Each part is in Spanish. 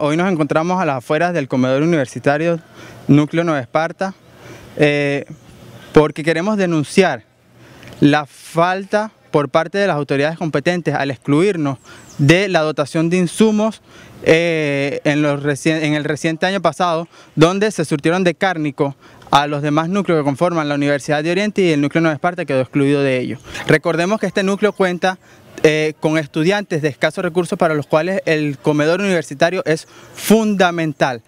Hoy nos encontramos a las afueras del comedor universitario Núcleo Nueva Esparta eh, porque queremos denunciar la falta por parte de las autoridades competentes al excluirnos de la dotación de insumos eh, en, en el reciente año pasado, donde se surtieron de cárnico a los demás núcleos que conforman la Universidad de Oriente y el núcleo Nueva Esparta quedó excluido de ello. Recordemos que este núcleo cuenta eh, con estudiantes de escasos recursos para los cuales el comedor universitario es fundamental.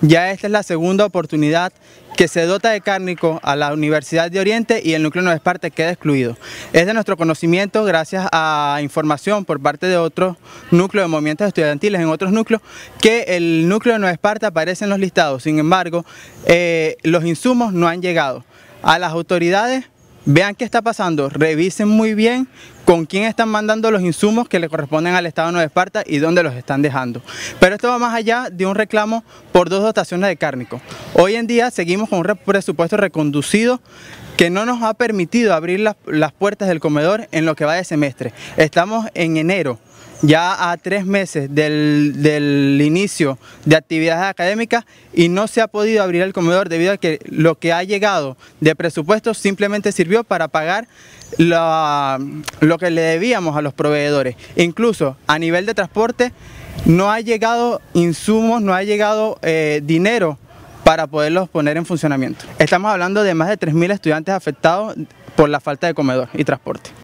Ya esta es la segunda oportunidad que se dota de cárnico a la Universidad de Oriente y el núcleo de Nueva Esparta queda excluido. Es de nuestro conocimiento, gracias a información por parte de otros núcleos de movimientos estudiantiles en otros núcleos, que el núcleo de Nueva Esparta aparece en los listados. Sin embargo, eh, los insumos no han llegado. A las autoridades vean qué está pasando, revisen muy bien con quién están mandando los insumos que le corresponden al Estado de Nueva Esparta y dónde los están dejando. Pero esto va más allá de un reclamo por dos dotaciones de cárnico. Hoy en día seguimos con un presupuesto reconducido que no nos ha permitido abrir las, las puertas del comedor en lo que va de semestre. Estamos en enero ya a tres meses del, inicio de actividades académicas y no se ha podido abrir el comedor debido a que lo que ha llegado de presupuesto simplemente sirvió para pagar lo que le debíamos a los proveedores. Incluso a nivel de transporte no ha llegado insumos, no ha llegado eh, dinero para poderlos poner en funcionamiento. Estamos hablando de más de 3.000 estudiantes afectados por la falta de comedor y transporte.